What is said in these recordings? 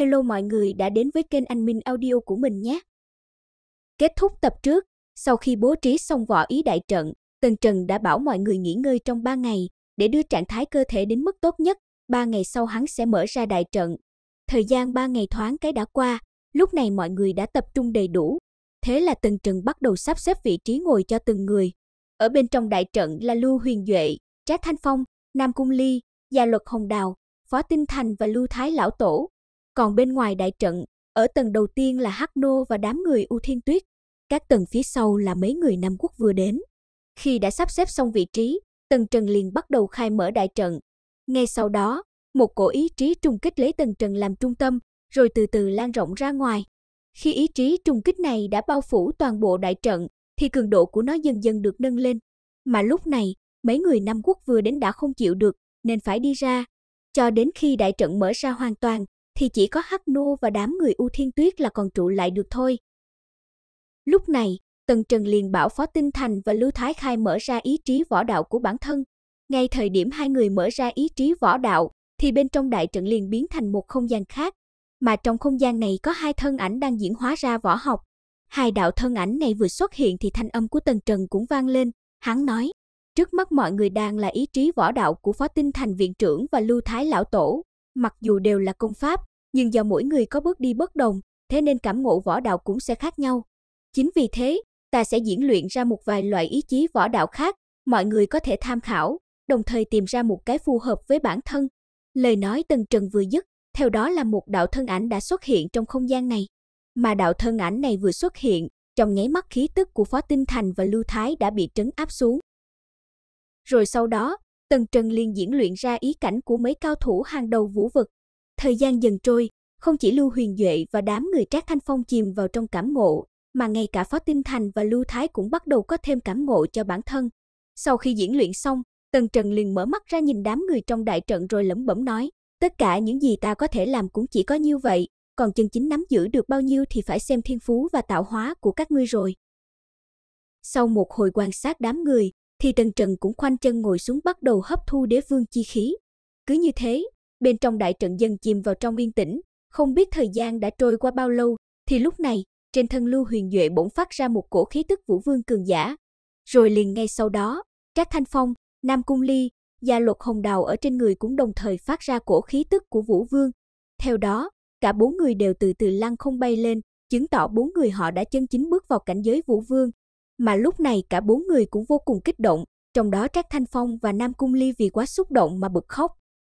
Hello mọi người đã đến với kênh Anh Minh Audio của mình nhé. Kết thúc tập trước, sau khi bố trí xong võ ý đại trận, Tần Trần đã bảo mọi người nghỉ ngơi trong 3 ngày để đưa trạng thái cơ thể đến mức tốt nhất, 3 ngày sau hắn sẽ mở ra đại trận. Thời gian 3 ngày thoáng cái đã qua, lúc này mọi người đã tập trung đầy đủ. Thế là Tần Trần bắt đầu sắp xếp vị trí ngồi cho từng người. Ở bên trong đại trận là Lưu Huyền Duệ, Trác Thanh Phong, Nam Cung Ly, Gia Luật Hồng Đào, Phó Tinh Thành và Lưu Thái Lão Tổ. Còn bên ngoài đại trận, ở tầng đầu tiên là Hắc Nô và đám người U Thiên Tuyết, các tầng phía sau là mấy người Nam Quốc vừa đến. Khi đã sắp xếp xong vị trí, Tần Trần liền bắt đầu khai mở đại trận. Ngay sau đó, một cổ ý chí trùng kích lấy Tần Trần làm trung tâm, rồi từ từ lan rộng ra ngoài. Khi ý chí trùng kích này đã bao phủ toàn bộ đại trận, thì cường độ của nó dần dần được nâng lên. Mà lúc này, mấy người Nam Quốc vừa đến đã không chịu được, nên phải đi ra. Cho đến khi đại trận mở ra hoàn toàn, thì chỉ có Hắc Nô và đám người U Thiên Tuyết là còn trụ lại được thôi. Lúc này, Tần Trần liền bảo Phó Tinh Thành và Lưu Thái Khai mở ra ý chí võ đạo của bản thân. Ngay thời điểm hai người mở ra ý chí võ đạo, thì bên trong đại trận liền biến thành một không gian khác, mà trong không gian này có hai thân ảnh đang diễn hóa ra võ học. Hai đạo thân ảnh này vừa xuất hiện thì thanh âm của Tần Trần cũng vang lên, hắn nói, trước mắt mọi người đang là ý chí võ đạo của Phó Tinh Thành Viện trưởng và Lưu Thái Lão Tổ, mặc dù đều là công pháp, nhưng do mỗi người có bước đi bất đồng, thế nên cảm ngộ võ đạo cũng sẽ khác nhau. Chính vì thế, ta sẽ diễn luyện ra một vài loại ý chí võ đạo khác, mọi người có thể tham khảo, đồng thời tìm ra một cái phù hợp với bản thân. Lời nói Tần Trần vừa dứt, theo đó là một đạo thân ảnh đã xuất hiện trong không gian này. Mà đạo thân ảnh này vừa xuất hiện, trong nháy mắt khí tức của Phó Tinh Thành và Lưu Thái đã bị trấn áp xuống. Rồi sau đó, Tần Trần liền diễn luyện ra ý cảnh của mấy cao thủ hàng đầu vũ vực, Thời gian dần trôi, không chỉ Lưu Huyền Duệ và đám người Trác Thanh Phong chìm vào trong cảm ngộ, mà ngay cả Phó Tinh Thành và Lưu Thái cũng bắt đầu có thêm cảm ngộ cho bản thân. Sau khi diễn luyện xong, Tần Trần liền mở mắt ra nhìn đám người trong đại trận rồi lẩm bẩm nói, tất cả những gì ta có thể làm cũng chỉ có nhiêu vậy, còn chân chính nắm giữ được bao nhiêu thì phải xem thiên phú và tạo hóa của các ngươi rồi. Sau một hồi quan sát đám người, thì Tần Trần cũng khoanh chân ngồi xuống bắt đầu hấp thu đế vương chi khí. Cứ như thế, bên trong đại trận dần chìm vào trong yên tĩnh, không biết thời gian đã trôi qua bao lâu, thì lúc này, trên thân Lưu Huyền Duệ bỗng phát ra một cổ khí tức vũ vương cường giả. Rồi liền ngay sau đó, Trác Thanh Phong, Nam Cung Ly, gia luật hồng đào ở trên người cũng đồng thời phát ra cổ khí tức của vũ vương. Theo đó, cả bốn người đều từ từ lăng không bay lên, chứng tỏ bốn người họ đã chân chính bước vào cảnh giới vũ vương. Mà lúc này cả bốn người cũng vô cùng kích động, trong đó Trác Thanh Phong và Nam Cung Ly vì quá xúc động mà bật khóc.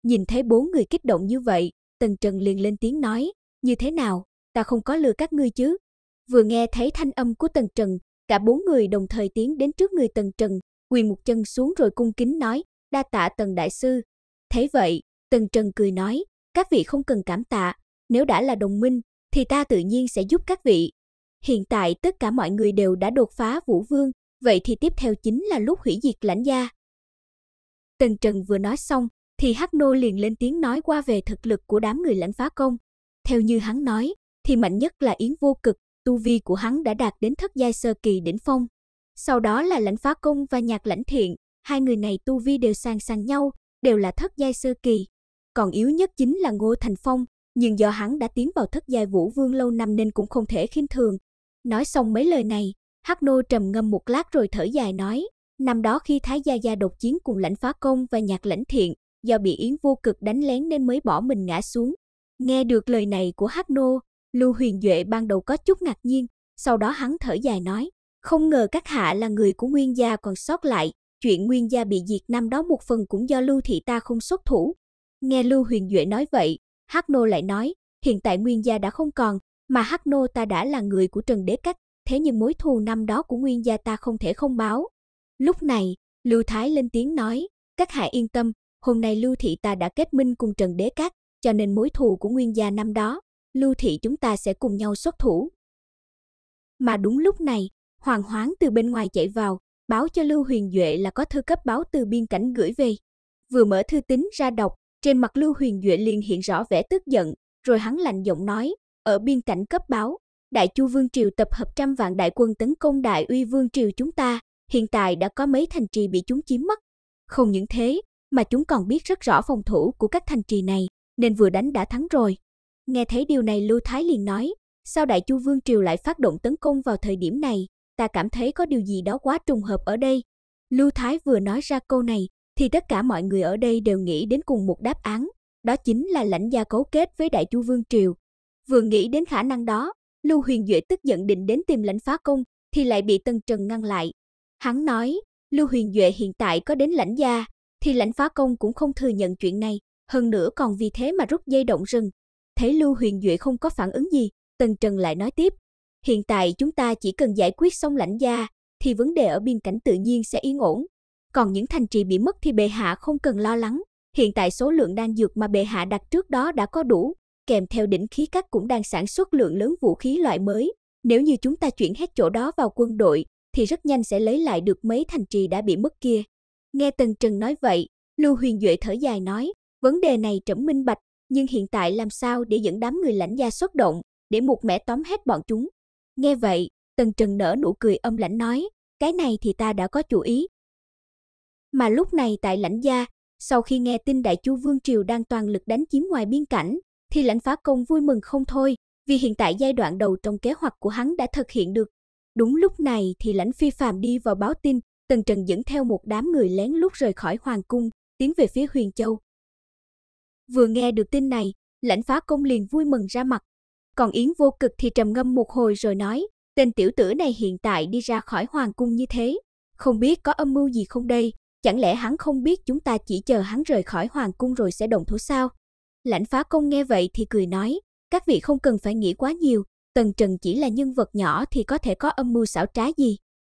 Nhìn thấy bốn người kích động như vậy, Tần Trần liền lên tiếng nói, như thế nào, ta không có lừa các ngươi chứ. Vừa nghe thấy thanh âm của Tần Trần, cả bốn người đồng thời tiến đến trước người Tần Trần, quỳ một chân xuống rồi cung kính nói, đa tạ Tần Đại Sư. Thế vậy, Tần Trần cười nói, các vị không cần cảm tạ, nếu đã là đồng minh, thì ta tự nhiên sẽ giúp các vị. Hiện tại tất cả mọi người đều đã đột phá Vũ Vương, vậy thì tiếp theo chính là lúc hủy diệt lãnh gia. Tần Trần vừa nói xong, thì Hắc Nô liền lên tiếng nói qua về thực lực của đám người lãnh phá công. Theo như hắn nói, thì mạnh nhất là Yến Vô Cực, tu vi của hắn đã đạt đến thất giai sơ kỳ đỉnh phong. Sau đó là lãnh phá công và nhạc lãnh thiện, hai người này tu vi đều sang sang nhau, đều là thất giai sơ kỳ. Còn yếu nhất chính là Ngô Thành Phong, nhưng do hắn đã tiến vào thất giai vũ vương lâu năm nên cũng không thể khinh thường. Nói xong mấy lời này, Hắc Nô trầm ngâm một lát rồi thở dài nói, năm đó khi Thái Gia Gia đột chiến cùng lãnh phá công và nhạc lãnh thiện, do bị Yến vô cực đánh lén nên mới bỏ mình ngã xuống. Nghe được lời này của Hắc Nô, Lưu Huyền Duệ ban đầu có chút ngạc nhiên, sau đó hắn thở dài nói, không ngờ các hạ là người của Nguyên gia còn sót lại, chuyện Nguyên gia bị diệt năm đó một phần cũng do Lưu thị ta không xuất thủ. Nghe Lưu Huyền Duệ nói vậy, Hắc Nô lại nói, hiện tại Nguyên gia đã không còn, mà Hắc Nô ta đã là người của Trần Đế Cách, thế nhưng mối thù năm đó của Nguyên gia ta không thể không báo. Lúc này, Lưu Thái lên tiếng nói, các hạ yên tâm, Hôm nay Lưu Thị ta đã kết minh cùng Trần Đế Cát, cho nên mối thù của Nguyên gia năm đó, Lưu Thị chúng ta sẽ cùng nhau xuất thủ. Mà đúng lúc này, Hoàng Hoáng từ bên ngoài chạy vào, báo cho Lưu Huyền Duệ là có thư cấp báo từ biên cảnh gửi về. Vừa mở thư tín ra đọc, trên mặt Lưu Huyền Duệ liền hiện rõ vẻ tức giận, rồi hắn lạnh giọng nói, ở biên cảnh cấp báo, Đại Chu Vương Triều tập hợp trăm vạn đại quân tấn công Đại Uy Vương Triều chúng ta, hiện tại đã có mấy thành trì bị chúng chiếm mất. Không những thế, mà chúng còn biết rất rõ phòng thủ của các thành trì này, nên vừa đánh đã thắng rồi. Nghe thấy điều này Lưu Thái liền nói, sao Đại Chu Vương Triều lại phát động tấn công vào thời điểm này, ta cảm thấy có điều gì đó quá trùng hợp ở đây. Lưu Thái vừa nói ra câu này, thì tất cả mọi người ở đây đều nghĩ đến cùng một đáp án, đó chính là lãnh gia cấu kết với Đại Chu Vương Triều. Vừa nghĩ đến khả năng đó, Lưu Huyền Duệ tức giận định đến tìm lãnh phá công, thì lại bị Tân Trần ngăn lại. Hắn nói, Lưu Huyền Duệ hiện tại có đến lãnh gia, thì lãnh phá công cũng không thừa nhận chuyện này, hơn nữa còn vì thế mà rút dây động rừng. Thấy Lưu Huyền Duệ không có phản ứng gì, Tần Trần lại nói tiếp, hiện tại chúng ta chỉ cần giải quyết xong lãnh gia, thì vấn đề ở biên cảnh tự nhiên sẽ yên ổn. Còn những thành trì bị mất thì bệ hạ không cần lo lắng, hiện tại số lượng đan dược mà bệ hạ đặt trước đó đã có đủ, kèm theo đỉnh khí các cũng đang sản xuất lượng lớn vũ khí loại mới. Nếu như chúng ta chuyển hết chỗ đó vào quân đội, thì rất nhanh sẽ lấy lại được mấy thành trì đã bị mất kia. Nghe Tần Trừng nói vậy, Lưu Huyền Duệ thở dài nói, vấn đề này trẫm minh bạch, nhưng hiện tại làm sao để dẫn đám người lãnh gia xuất động, để một mẻ tóm hết bọn chúng. Nghe vậy, Tần Trừng nở nụ cười âm lãnh nói, cái này thì ta đã có chủ ý. Mà lúc này tại lãnh gia, sau khi nghe tin đại chu Vương Triều đang toàn lực đánh chiếm ngoài biên cảnh, thì lãnh phá công vui mừng không thôi, vì hiện tại giai đoạn đầu trong kế hoạch của hắn đã thực hiện được. Đúng lúc này thì lãnh phi phàm đi vào báo tin, Tần Trần dẫn theo một đám người lén lút rời khỏi hoàng cung, tiến về phía Huyền Châu. Vừa nghe được tin này, lãnh phá công liền vui mừng ra mặt. Còn Yến vô cực thì trầm ngâm một hồi rồi nói, tên tiểu tử này hiện tại đi ra khỏi hoàng cung như thế. Không biết có âm mưu gì không đây, chẳng lẽ hắn không biết chúng ta chỉ chờ hắn rời khỏi hoàng cung rồi sẽ động thủ sao? Lãnh phá công nghe vậy thì cười nói, các vị không cần phải nghĩ quá nhiều, Tần Trần chỉ là nhân vật nhỏ thì có thể có âm mưu xảo trá gì,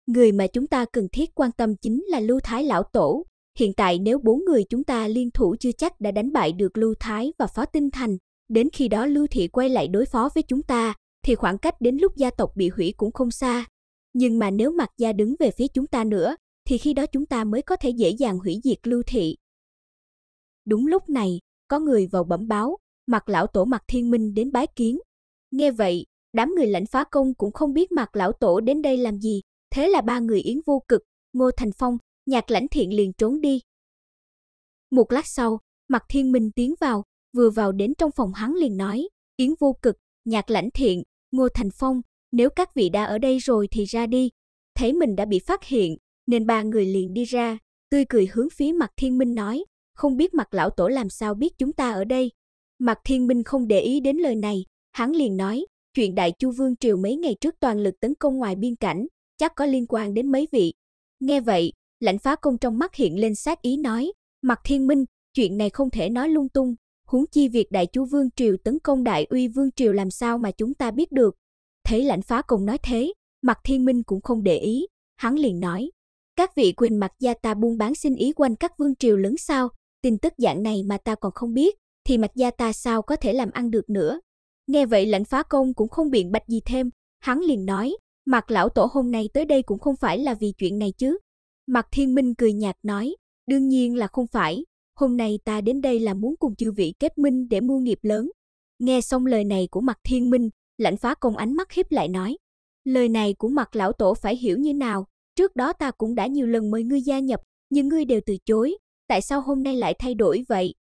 Người mà chúng ta cần thiết quan tâm chính là Lưu Thái Lão Tổ. Hiện tại nếu bốn người chúng ta liên thủ chưa chắc đã đánh bại được Lưu Thái và Phó Tinh Thành. Đến khi đó Lưu Thị quay lại đối phó với chúng ta, thì khoảng cách đến lúc gia tộc bị hủy cũng không xa. Nhưng mà nếu mặt gia đứng về phía chúng ta nữa, thì khi đó chúng ta mới có thể dễ dàng hủy diệt Lưu Thị. Đúng lúc này, có người vào bẩm báo, mặt lão tổ mặt thiên minh đến bái kiến. Nghe vậy, đám người lãnh phá công cũng không biết mặt lão tổ đến đây làm gì, Thế là ba người Yến vô cực, Ngô Thành Phong, Nhạc Lãnh Thiện liền trốn đi. Một lát sau, Mạc Thiên Minh tiến vào, vừa vào đến trong phòng hắn liền nói, Yến vô cực, Nhạc Lãnh Thiện, Ngô Thành Phong, nếu các vị đã ở đây rồi thì ra đi. Thấy mình đã bị phát hiện, nên ba người liền đi ra, tươi cười hướng phía Mạc Thiên Minh nói, không biết Mạc Lão Tổ làm sao biết chúng ta ở đây. Mạc Thiên Minh không để ý đến lời này, hắn liền nói, chuyện đại chu vương triều mấy ngày trước toàn lực tấn công ngoài biên cảnh, chắc có liên quan đến mấy vị. Nghe vậy, lãnh phá công trong mắt hiện lên sát ý nói, mặt thiên minh, chuyện này không thể nói lung tung, huống chi việc đại chú Vương Triều tấn công đại uy Vương Triều làm sao mà chúng ta biết được. Thấy lãnh phá công nói thế, mặt thiên minh cũng không để ý, hắn liền nói, các vị quyền mặt gia ta buôn bán xin ý quanh các Vương Triều lớn sao, tin tức dạng này mà ta còn không biết, thì mạch gia ta sao có thể làm ăn được nữa. Nghe vậy lãnh phá công cũng không biện bạch gì thêm, hắn liền nói, Mặt lão tổ hôm nay tới đây cũng không phải là vì chuyện này chứ. Mặt thiên minh cười nhạt nói, đương nhiên là không phải. Hôm nay ta đến đây là muốn cùng chư vị kết minh để mua nghiệp lớn. Nghe xong lời này của mặt thiên minh, lãnh phá công ánh mắt hiếp lại nói. Lời này của mặt lão tổ phải hiểu như nào, trước đó ta cũng đã nhiều lần mời ngươi gia nhập, nhưng ngươi đều từ chối, tại sao hôm nay lại thay đổi vậy?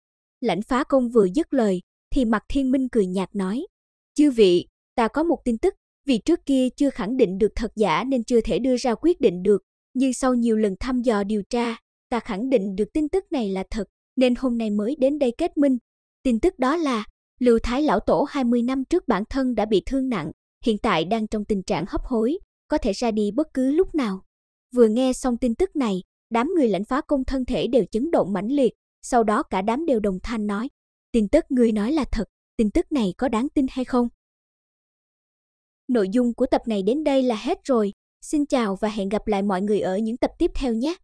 Lãnh phá công vừa dứt lời, thì mặt thiên minh cười nhạt nói. Chư vị, ta có một tin tức vì trước kia chưa khẳng định được thật giả nên chưa thể đưa ra quyết định được, nhưng sau nhiều lần thăm dò điều tra, ta khẳng định được tin tức này là thật, nên hôm nay mới đến đây kết minh. Tin tức đó là Lưu Thái Lão Tổ 20 năm trước bản thân đã bị thương nặng, hiện tại đang trong tình trạng hấp hối, có thể ra đi bất cứ lúc nào. Vừa nghe xong tin tức này, đám người lãnh phá công thân thể đều chấn động mãnh liệt, sau đó cả đám đều đồng thanh nói. Tin tức ngươi nói là thật, tin tức này có đáng tin hay không? Nội dung của tập này đến đây là hết rồi. Xin chào và hẹn gặp lại mọi người ở những tập tiếp theo nhé.